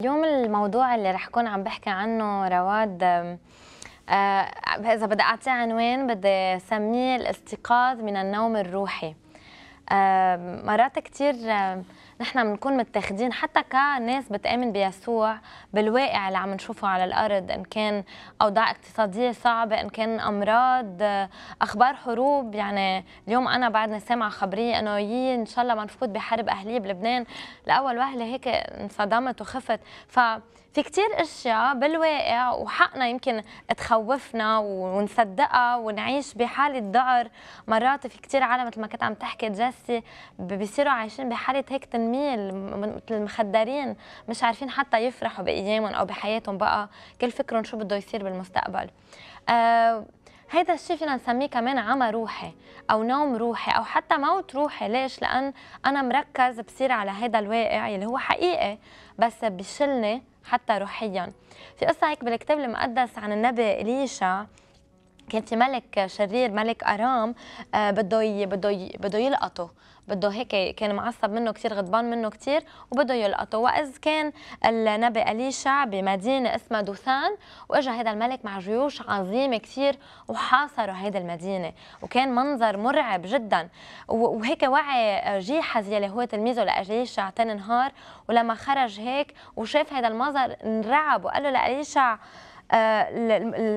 اليوم الموضوع اللي رح كون عم بحكي عنه رواد آه إذا بدي أعطيه عنوان بدي اسميه الاستيقاظ من النوم الروحي آه مرات كثير آه نحن بنكون متاخدين حتى كناس بتآمن بيسوع بالواقع اللي عم نشوفه على الأرض إن كان أوضاع اقتصادية صعبة إن كان أمراض أخبار حروب يعني اليوم أنا بعدني سامعة خبرية إنه يي إن شاء الله ما نفوت بحرب أهلية بلبنان لأول وهلة هيك انصدمت وخفت ف في كتير اشياء بالواقع وحقنا يمكن تخوفنا ونصدقها ونعيش بحاله ذعر مرات في كتير عالم مثل ما كنت عم تحكي جاسي بيصيروا عايشين بحاله هيك منميل مثل المخدرين مش عارفين حتى يفرحوا بايامهم او بحياتهم بقى كل فكرهم شو بده يصير بالمستقبل آه هيدا الشيء فينا نسميه كمان عمى روحي او نوم روحي او حتى موت روحي ليش لان انا مركز بصير على هيدا الواقع اللي هو حقيقي بس بشلني حتى روحيا في قصه هيك بالكتاب المقدس عن النبي اليشا كان في ملك شرير ملك ارام آه، بده بده بده يلقطه بده هيك كان معصب منه كثير غضبان منه كثير وبده يلقطه وإذ كان النبي أليشع بمدينة اسمها دوثان وإجا هذا الملك مع جيوش عظيمة كثير وحاصروا هذه المدينة وكان منظر مرعب جدا وهيك وعي جيحز يلي هو تلميذه لأليشع تاني نهار ولما خرج هيك وشاف هذا المنظر انرعب وقال له لأليشع آه،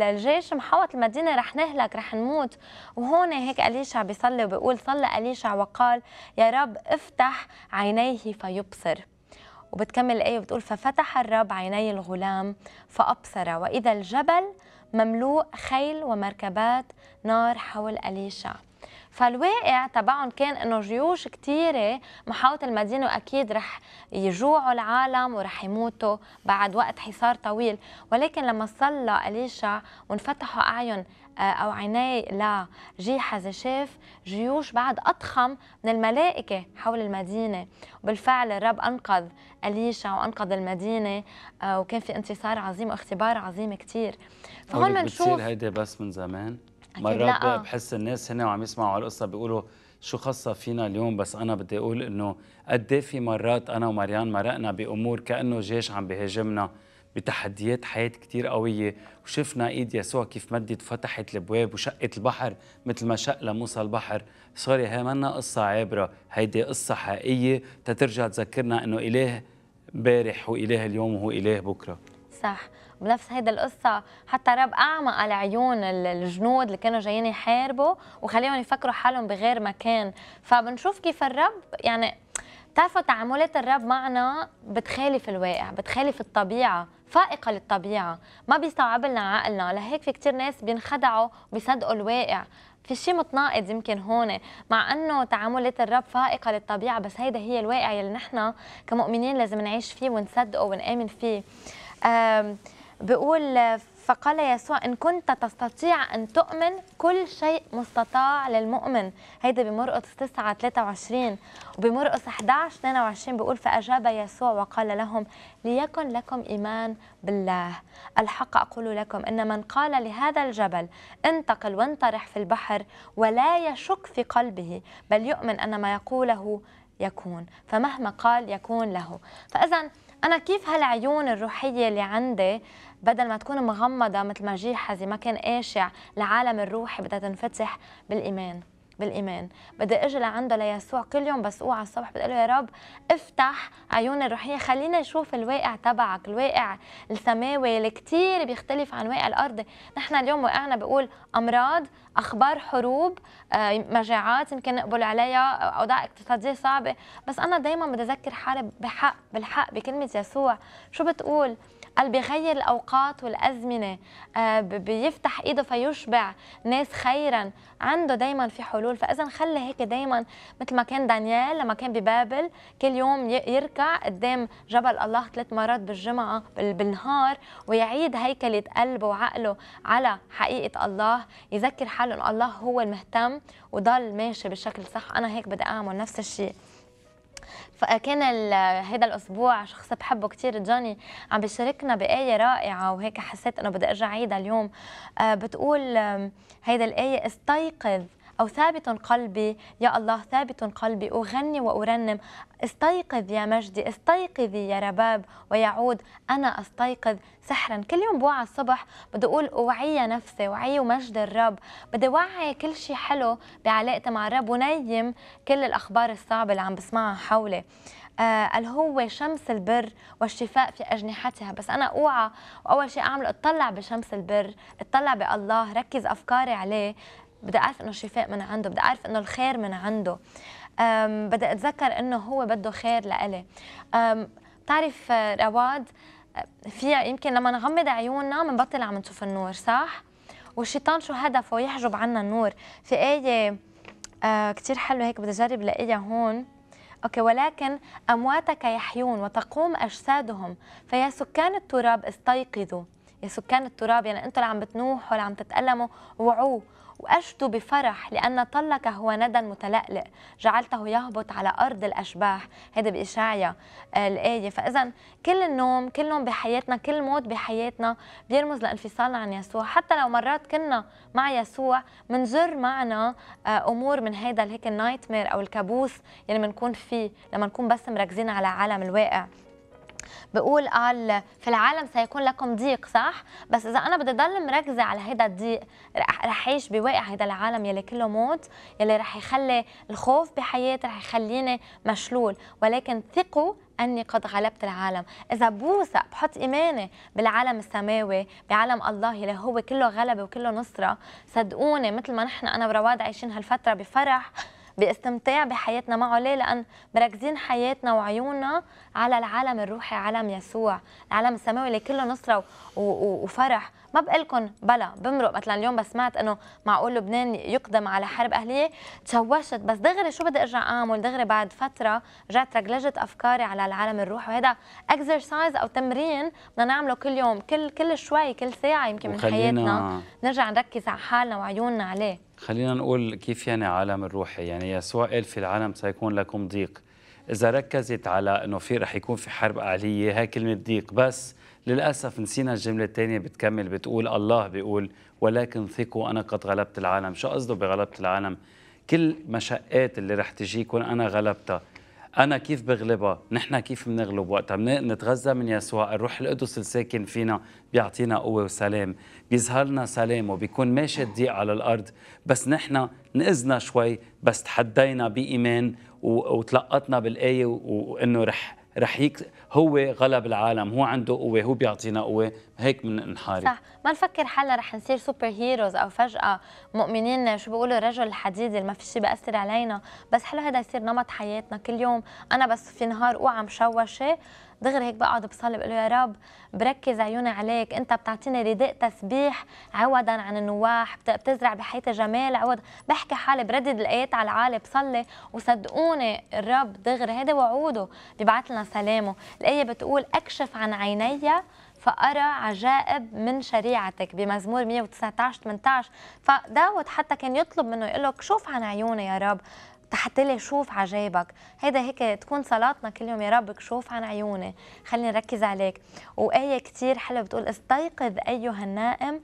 الجيش محوط المدينه رح نهلك رح نموت وهون هيك اليشع بيصلي وبيقول صلى اليشع وقال يا رب افتح عينيه فيبصر وبتكمل الآية وبتقول ففتح الرب عيني الغلام فأبصر وإذا الجبل مملوء خيل ومركبات نار حول أليشع فالواقع تبعهم كان انه جيوش كثيره محاوط المدينه واكيد رح يجوعوا العالم ورح يموتوا بعد وقت حصار طويل ولكن لما صلى اليشا وانفتحوا اعين آه، او عيني لجيحز شاف جيوش بعد اضخم من الملائكه حول المدينه وبالفعل الرب انقذ اليشا وانقذ المدينه آه، وكان في انتصار عظيم واختبار عظيم كثير فهون بنشوف هيدي بس من زمان مرات لا. بحس الناس هنا وعم يسمعوا على القصه بيقولوا شو خاصة فينا اليوم بس أنا بدي أقول إنه قد إيه في مرات أنا ومريان مرقنا بأمور كأنه جيش عم بيهاجمنا بتحديات حياة كتير قوية وشفنا إيد يسوع كيف مدت فتحت الأبواب وشقت البحر مثل ما شق لموسى البحر سوري هي منا قصة عابرة هيدي قصة حقيقية تترجع تذكرنا إنه إله بارح وإله اليوم وهو إله بكرة صح بنفس هيدا القصة حتى رب أعمى على عيون الجنود اللي كانوا جايين يحاربوا وخليهم يفكروا حالهم بغير مكان فبنشوف كيف الرب يعني بتعرفوا تعاملات الرب معنا بتخالف الواقع بتخالف الطبيعة فائقة للطبيعة ما بيستوعب لنا عقلنا لهيك في كتير ناس بينخدعوا وبيصدقوا الواقع في شيء متناقض يمكن هون مع انه تعاملات الرب فائقه للطبيعه بس هيدا هي الواقع اللي نحن كمؤمنين لازم نعيش فيه ونصدقه ونامن فيه بيقول فقال يسوع إن كنت تستطيع أن تؤمن كل شيء مستطاع للمؤمن هيدا بمرقس 9 23 وبمرقس 11 22 بيقول فأجاب يسوع وقال لهم ليكن لكم إيمان بالله الحق أقول لكم إن من قال لهذا الجبل انتقل وانطرح في البحر ولا يشك في قلبه بل يؤمن أن ما يقوله يكون فمهما قال يكون له فإذا انا كيف هالعيون الروحيه اللي عندي بدل ما تكون مغمضه مثل ما جيحزي ما كان قاشع العالم الروحي بدها تنفتح بالايمان بالايمان بدي اجي لعنده ليسوع كل يوم بس اوعى الصبح بدي له يا رب افتح عيوني الروحيه خلينا نشوف الواقع تبعك الواقع السماوي اللي كثير بيختلف عن واقع الارض نحن اليوم واقعنا بقول امراض اخبار حروب آه، مجاعات يمكن نقبل عليها اوضاع اقتصاديه صعبه بس انا دائما بدي اذكر حالي بحق بالحق بكلمه يسوع شو بتقول قال بيغير الأوقات والأزمنة آه، بيفتح إيده فيشبع ناس خيرا عنده دايما في حلول فإذا خلي هيك دايما مثل ما كان دانيال لما كان ببابل كل يوم يركع قدام جبل الله ثلاث مرات بالجمعة بالنهار ويعيد هيكلة قلبه وعقله على حقيقة الله يذكر حاله أن الله هو المهتم وضل ماشي بالشكل الصح أنا هيك بدي أعمل نفس الشيء فكان هذا الاسبوع شخص بحبه كثير جوني عم بيشاركنا بايه رائعه وهيك حسيت انه بدي ارجع عيدها اليوم آه، بتقول هيدا الايه استيقظ أو ثابت قلبي يا الله ثابت قلبي أغني وأرنم استيقظ يا مجدي استيقظي يا رباب ويعود أنا أستيقظ سحرا كل يوم بوعى الصبح بدي أقول أوعي نفسي وعي مجد الرب بدي وعي كل شيء حلو بعلاقتي مع الرب ونيم كل الأخبار الصعبة اللي عم بسمعها حولي آه، قال آه هو شمس البر والشفاء في أجنحتها بس أنا أوعى وأول شيء أعمل أطلع بشمس البر أطلع بالله ركز أفكاري عليه بدي اعرف انه الشفاء من عنده بدي اعرف انه الخير من عنده بدي اتذكر انه هو بده خير لإلي بتعرف رواد فيها يمكن لما نغمض عيوننا بنبطل عم نشوف النور صح والشيطان شو هدفه يحجب عنا النور في آية آه كتير حلوة هيك بدي أجرب لاقيها هون أوكي ولكن أمواتك يحيون وتقوم أجسادهم فيا سكان التراب استيقظوا يا سكان التراب يعني انتم اللي عم بتنوحوا اللي عم تتألموا وعوه وأشتوا بفرح لأن طلك هو ندى متلألئ جعلته يهبط على أرض الأشباح هذا بإشاعية آه، الآية فإذا كل النوم كل نوم بحياتنا كل موت بحياتنا بيرمز لانفصالنا عن يسوع حتى لو مرات كنا مع يسوع منجر معنا آه، أمور من هذا هيك النايت مير أو الكابوس يعني بنكون فيه لما نكون بس مركزين على عالم الواقع بقول قال في العالم سيكون لكم ضيق صح بس اذا انا بدي ضل مركزه على هذا الضيق رح اعيش بواقع هذا العالم يلي كله موت يلي رح يخلي الخوف بحياتي رح يخليني مشلول ولكن ثقوا أني قد غلبت العالم إذا بوثق بحط إيماني بالعالم السماوي بعالم الله اللي هو كله غلبة وكله نصرة صدقوني مثل ما نحن أنا ورواد عايشين هالفترة بفرح باستمتاع بحياتنا معه ليه لان مركزين حياتنا وعيوننا على العالم الروحي عالم يسوع العالم السماوي اللي كله نصره وفرح ما بقلكم بلا بمرق مثلا اليوم بس سمعت انه معقول لبنان يقدم على حرب اهليه تشوشت بس دغري شو بدي ارجع اعمل دغري بعد فتره رجعت رجلجت افكاري على العالم الروح وهذا اكسرسايز او تمرين بدنا نعمله كل يوم كل كل شوي كل ساعه يمكن من حياتنا نرجع نركز على حالنا وعيوننا عليه خلينا نقول كيف يعني عالم الروح يعني يسوع قال في العالم سيكون لكم ضيق اذا ركزت على انه في رح يكون في حرب اهليه هاي كلمه ضيق بس للأسف نسينا الجملة الثانية بتكمل بتقول الله بيقول ولكن ثقوا أنا قد غلبت العالم شو قصده بغلبت العالم كل مشقات اللي رح تجيكم أنا غلبتها أنا كيف بغلبها نحن كيف بنغلب وقتها بنتغذى من يسوع الروح القدس الساكن فينا بيعطينا قوة وسلام بيظهر لنا وبيكون ماشي الضيق على الأرض بس نحن نئذنا شوي بس تحدينا بإيمان وتلقطنا بالآية وإنه رح رح يك هو غلب العالم هو عنده قوه هو بيعطينا قوه هيك من نحارب صح ما نفكر حالنا رح نصير سوبر هيروز او فجاه مؤمنين شو بيقولوا الرجل الحديد اللي ما في شيء بياثر علينا بس حلو هذا يصير نمط حياتنا كل يوم انا بس في نهار اوعى مشوشه دغري هيك بقعد بصلي بقول يا رب بركز عيوني عليك انت بتعطيني رداء تسبيح عوضا عن النواح بتزرع بحياتي جمال عوض بحكي حالي بردد الايات على العالي بصلي وصدقوني الرب دغري هذا وعوده بيبعث لنا سلامه الايه بتقول اكشف عن عيني فأرى عجائب من شريعتك بمزمور 119 18 فداود حتى كان يطلب منه يقول له شوف عن عيوني يا رب لي شوف عجايبك هيدا هيك تكون صلاتنا كل يوم يا رب شوف عن عيوني خليني نركز عليك وآية كتير حلوة بتقول استيقظ أيها النائم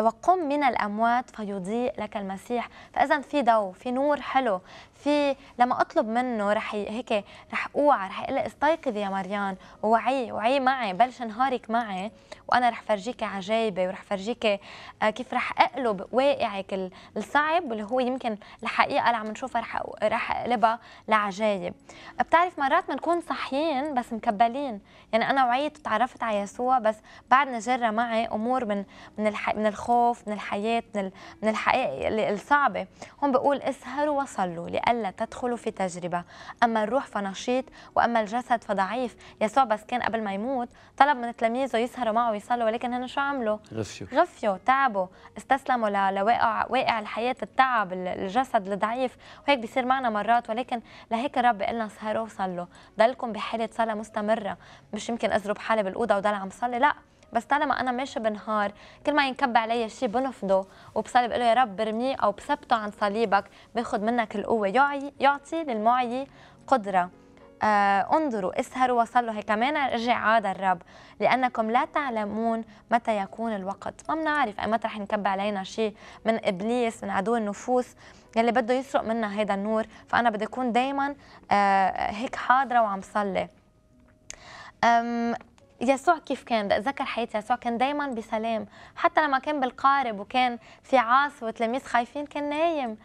وقم من الأموات فيضيء لك المسيح فإذا في ضوء في نور حلو في لما أطلب منه رح هيك رح أوعى رح أقول استيقظي يا مريان ووعي وعي معي بلش نهارك معي وأنا رح فرجيك عجايبة ورح فرجيك آه، كيف رح أقلب واقعك الصعب واللي هو يمكن الحقيقة اللي عم نشوفها رح رح أقلبها لعجايب بتعرف مرات بنكون صحيين بس مكبلين يعني أنا وعيت وتعرفت على يسوع بس بعدنا جرى معي أمور من من, الح... من الخ... الخوف من الحياة من, من الحقائق الصعبة هون بقول اسهروا وصلوا لئلا تدخلوا في تجربة أما الروح فنشيط وأما الجسد فضعيف يسوع بس كان قبل ما يموت طلب من تلاميذه يسهروا معه ويصلوا ولكن هن شو عملوا؟ غفيو غفيو تعبوا استسلموا لواقع واقع الحياة التعب الجسد الضعيف وهيك بيصير معنا مرات ولكن لهيك الرب قال لنا اسهروا وصلوا ضلكم بحالة صلاة مستمرة مش يمكن اضرب حالي بالأوضة وضل عم صلي لا بس طالما انا ماشي بنهار كل ما ينكب علي شيء بنفضه وبصلي بقول له يا رب برميه او بثبته عن صليبك باخذ منك القوه يعطي للمعي قدره آه، انظروا اسهروا وصلوا هي كمان رجع عاد الرب لانكم لا تعلمون متى يكون الوقت ما بنعرف متى رح ينكب علينا شيء من ابليس من عدو النفوس يلي بده يسرق منا هذا النور فانا بدي اكون دائما آه هيك حاضره وعم صلي يسوع كيف كان اتذكر حياه يسوع كان دائما بسلام حتى لما كان بالقارب وكان في عاصفه وتلاميذ خايفين كان نايم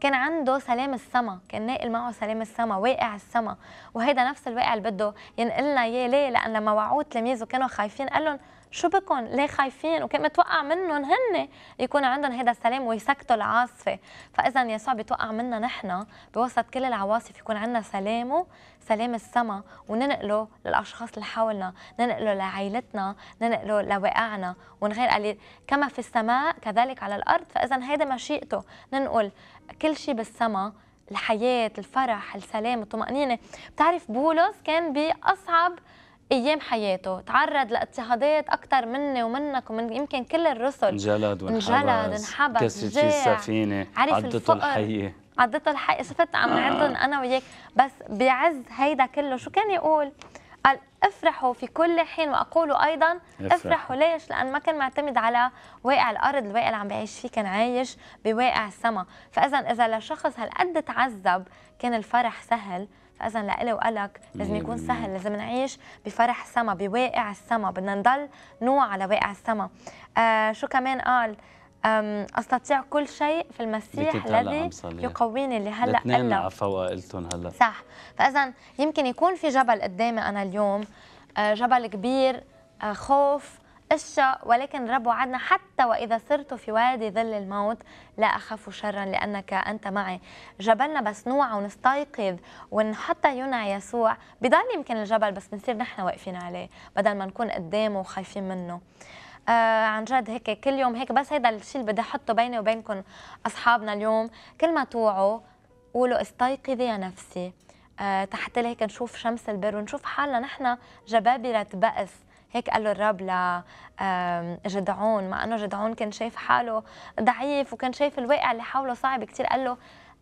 كان عنده سلام السما كان ناقل معه سلام السما واقع السما وهيدا نفس الواقع اللي بده ينقلنا اياه ليه لان لما وعوه تلاميذه كانوا خايفين قال لهم شو بكم ليه خايفين وكان متوقع منهم هن يكون عندهم هذا السلام ويسكتوا العاصفه فاذا يسوع بيتوقع منا نحن بوسط كل العواصف يكون عندنا سلامه سلام السما وننقله للاشخاص اللي حولنا ننقله لعائلتنا ننقله لواقعنا ونغير قليل كما في السماء كذلك على الارض فاذا هذا مشيئته ننقل كل شيء بالسما الحياة الفرح السلام الطمأنينة بتعرف بولس كان بأصعب ايام حياته تعرض لاضطهادات اكثر مني ومنك ومن يمكن كل الرسل انجلد وانحبس انجلد انحبس كسرت السفينه عدته الحيه عدته الحقيقه شفت عم نعدهم انا وياك بس بعز هيدا كله شو كان يقول؟ قال افرحوا في كل حين واقول ايضا افرحوا, افرحوا ليش؟ لان ما كان معتمد على واقع الارض، الواقع اللي عم بعيش فيه كان عايش بواقع السما، فاذا اذا لشخص هالقد تعذب كان الفرح سهل، فاذا لإلي وقلك لازم يكون سهل، لازم نعيش بفرح السماء، بواقع السما، بدنا نضل نوع على واقع السما. آه شو كمان قال؟ أستطيع كل شيء في المسيح الذي يقويني اللي هلأ قلنا عفوا قلتهم هلأ صح فإذا يمكن يكون في جبل قدامي أنا اليوم أه، جبل كبير أه، خوف اشياء ولكن الرب وعدنا حتى واذا صرت في وادي ظل الموت لا اخاف شرا لانك انت معي جبلنا بس نوع ونستيقظ ونحط عيوننا على يسوع بضل يمكن الجبل بس بنصير نحن واقفين عليه بدل ما نكون قدامه وخايفين منه آه عن جد هيك كل يوم هيك بس هيدا الشيء اللي بدي احطه بيني وبينكم اصحابنا اليوم كل ما توعوا قولوا استيقظي يا نفسي آه تحت هيك نشوف شمس البر ونشوف حالنا نحن جبابرة بأس هيك قال له الرب لجدعون مع انه جدعون كان شايف حاله ضعيف وكان شايف الواقع اللي حوله صعب كثير قال له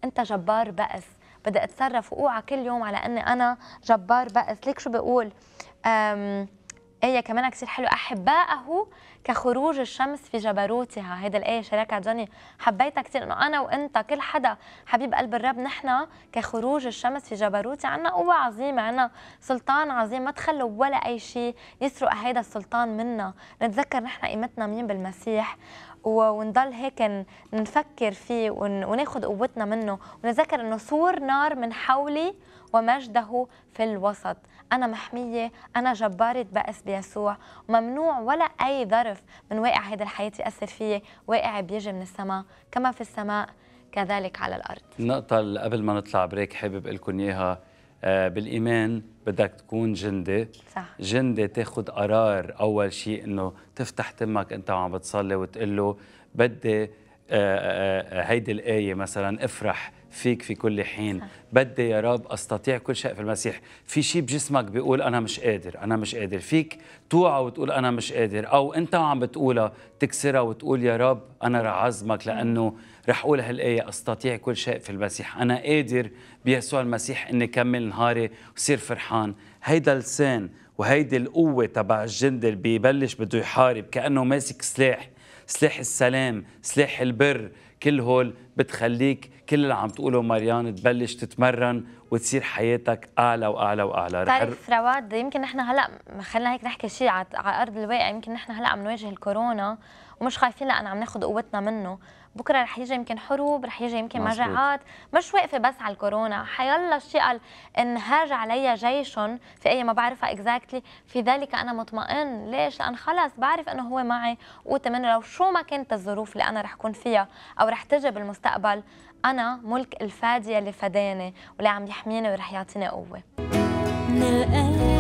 انت جبار بأس بدي اتصرف واوعى كل يوم على اني انا جبار بأس ليك شو بقول آية كمان كثير حلوة احبائه كخروج الشمس في جبروتها هيدا الآية شاركها جوني حبيتها كثير إنه أنا وأنت كل حدا حبيب قلب الرب نحن كخروج الشمس في جبروتها عنا قوة عظيمة عنا سلطان عظيم ما تخلوا ولا أي شيء يسرق هيدا السلطان منا نتذكر نحن قيمتنا مين بالمسيح ونضل هيك نفكر فيه وناخد قوتنا منه ونتذكر انه سور نار من حولي ومجده في الوسط انا محميه انا جباره بأس بيسوع ممنوع ولا اي ظرف الأرض من واقع هيدا الحياة يأثر فيي واقع بيجي من السماء كما في السماء كذلك على الأرض النقطة اللي قبل ما نطلع بريك حابب لكم إياها آه، بالإيمان بدك تكون جندي صح. جندي تاخد قرار أول شيء إنه تفتح تمك أنت وعم بتصلي وتقول له بدي آه، آه، هيدي الآية مثلا افرح فيك في كل حين نعم. بدي يا رب استطيع كل شيء في المسيح في شيء بجسمك بيقول انا مش قادر انا مش قادر فيك توعى وتقول انا مش قادر او انت وعم بتقولها تكسرها وتقول يا رب انا رح عزمك لانه رح اقول هالايه استطيع كل شيء في المسيح انا قادر بيسوع المسيح اني كمل نهاري وصير فرحان هيدا لسان وهيدي القوه تبع الجند اللي ببلش بده يحارب كانه ماسك سلاح سلاح السلام سلاح البر كل هول بتخليك كل اللي عم تقوله ماريان تبلش تتمرن وتصير حياتك اعلى واعلى واعلى بتعرف رواد يمكن نحن هلا خلينا هيك نحكي شيء على ارض الواقع يمكن نحن هلا عم نواجه الكورونا ومش خايفين لان عم ناخذ قوتنا منه بكره رح يجي يمكن حروب رح يجي يمكن مجاعات مش واقفه بس على الكورونا حيلا الشيء ان هاج علي جيش في اي ما بعرفها اكزاكتلي في ذلك انا مطمئن ليش لان خلص بعرف انه هو معي قوتي منه لو شو ما كانت الظروف اللي انا رح اكون فيها او رح تجي بالمستقبل انا ملك الفاديه اللي فداني واللي عم يحميني ورح يعطيني قوه